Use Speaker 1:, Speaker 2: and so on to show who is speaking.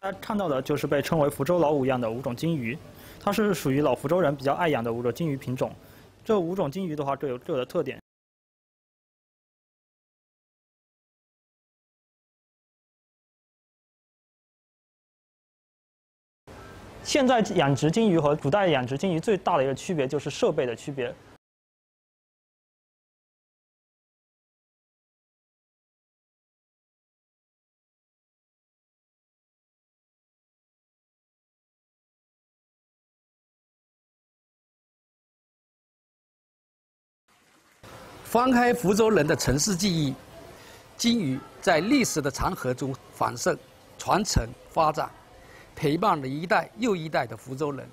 Speaker 1: 大家看到的就是被称为福州老五样的五种金鱼，它是属于老福州人比较爱养的五种金鱼品种。这五种金鱼的话各有各的特点。现在养殖金鱼和古代养殖金鱼最大的一个区别就是设备的区别。
Speaker 2: 翻开福州人的城市记忆，金鱼在历史的长河中繁盛、
Speaker 1: 传承、发展，陪伴了一代又一代的福州人。